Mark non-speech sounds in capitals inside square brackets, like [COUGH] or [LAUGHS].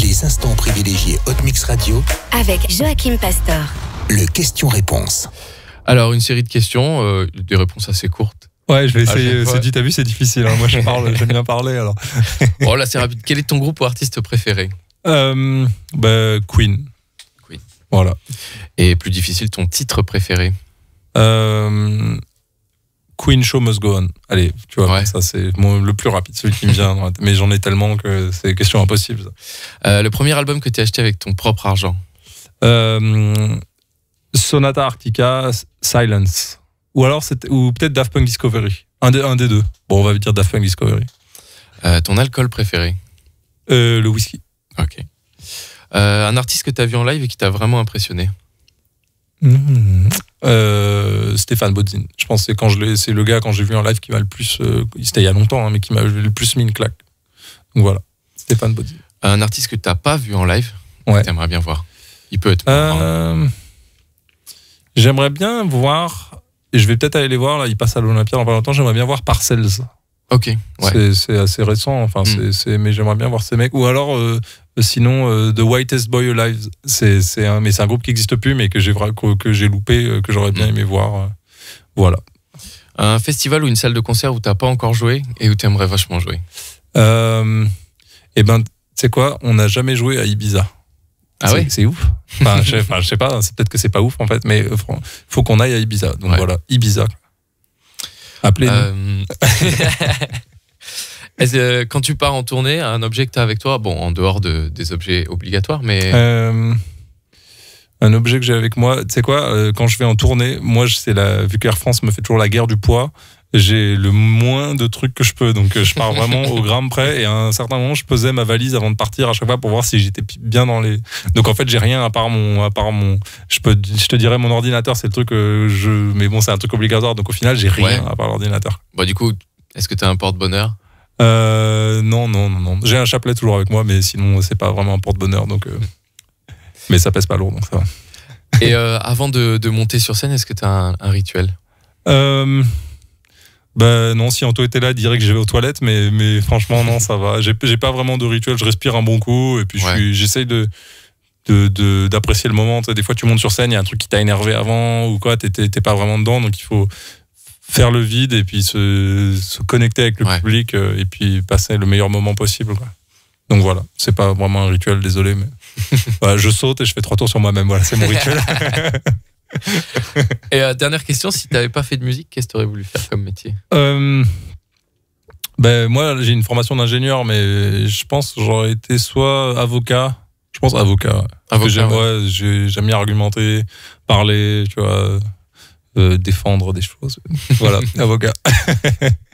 Les instants privilégiés Hot Mix Radio avec Joachim Pastor. Le question-réponse. Alors, une série de questions, euh, des réponses assez courtes. Ouais, je vais essayer. C'est dit t'as vu, c'est difficile. Hein. Moi, je parle, j'aime bien parler. Alors. [LAUGHS] oh là, c'est rapide. Quel est ton groupe ou artiste préféré euh, bah, Queen. Queen. Voilà. Et plus difficile, ton titre préféré euh, Queen Show Must Go On. Allez, tu vois, ça c'est le plus rapide, celui qui me vient. mais j'en ai tellement que c'est question impossible. Euh, le premier album que tu as acheté avec ton propre argent euh, Sonata Arctica, Silence. Ou alors, ou peut-être Daft Punk Discovery. Un, des deux. Bon, on va dire Daft Punk Discovery. Euh, ton alcool préféré Le whisky. Ok. un artiste que tu as vu en live et qui t'a vraiment impressionné Mm-hmm. Euh, Stéphane Bodzin. Je pense que quand je c'est le gars quand j'ai vu en live qui m'a le plus, euh, il c'était il y a longtemps, hein, mais qui m'a le plus mis une claque. Donc voilà, Stéphane Bodzin. Un artiste que tu t'as pas vu en live, ouais. aimerais bien voir. Il peut être. Euh, j'aimerais bien voir. Et je vais peut-être aller les voir là. Il passe à l'Olympia dans pas longtemps. J'aimerais bien voir Parcells. Ok. C'est assez récent. Enfin, hmm. c'est mais j'aimerais bien voir ces mecs. Ou alors, euh, sinon, euh, The Whitest Boy Alive. C'est un, mais c'est un groupe qui n'existe plus, mais que j'ai que, que j'ai loupé, euh, que j'aurais bien hmm. aimé voir. Voilà. Un festival ou une salle de concert où t'as pas encore joué et où tu aimerais vachement jouer. Eh et ben, tu sais quoi On n'a jamais joué à Ibiza. Ah ouais C'est ouf. Enfin, je, ne sais pas. Hein, peut-être que c'est pas ouf en fait, mais faut qu'on aille à Ibiza. Donc voilà, Ibiza. Appelez. Euh, [LAUGHS] euh, quand tu pars en tournée, un objet que tu as avec toi, bon, en dehors de, des objets obligatoires, mais. Euh, un objet que j'ai avec moi, tu sais quoi, quand je vais en tournée, moi, la, vu qu'Air France me fait toujours la guerre du poids, j'ai le moins de trucs que je peux. Donc euh, je pars vraiment au gramme près. Et à un certain moment, je pesais ma valise avant de partir à chaque fois pour voir si j'étais bien dans les. Donc en fait, j'ai rien à part mon, à part mon. Je peux, je te dirais mon ordinateur, c'est le truc. Euh, je, mais bon, c'est un truc obligatoire. Donc au final, j'ai rien à part l'ordinateur. Bah du coup, est-ce que tu un porte-bonheur euh, Non, non, non, non. J'ai un chapelet toujours avec moi, mais sinon, c'est pas vraiment un porte-bonheur. Donc, euh, mais ça pèse pas lourd, donc ça va. Et avant de, de, monter sur scène, est-ce que tu as un, un rituel ben non, si Anto était là, il dirait que je aux toilettes, mais, mais franchement, non, ça va. J'ai pas vraiment de rituel, je respire un bon coup et puis j'essaie j'essaye de d'apprécier le moment. des fois, tu montes sur scène, il y a un truc qui t'a énervé avant ou quoi, t'es pas vraiment dedans, donc il faut faire le vide et puis se, connecter avec le public euh, et puis passer le meilleur moment possible. Donc voilà, c'est pas vraiment un rituel, désolé, mais [LAUGHS] je saute et je fais trois tours sur moi-même. Voilà, c'est mon rituel. [LAUGHS] Et euh, dernière question, si tu n'avais pas fait de musique, qu'est-ce que tu aurais voulu faire comme métier euh, ben, Moi, j'ai une formation d'ingénieur, mais je pense que j'aurais été soit avocat, je pense avocat. avocat j'aime ouais. ouais, bien argumenter, parler, tu vois, euh, défendre des choses. Voilà, [LAUGHS] avocat. [LAUGHS]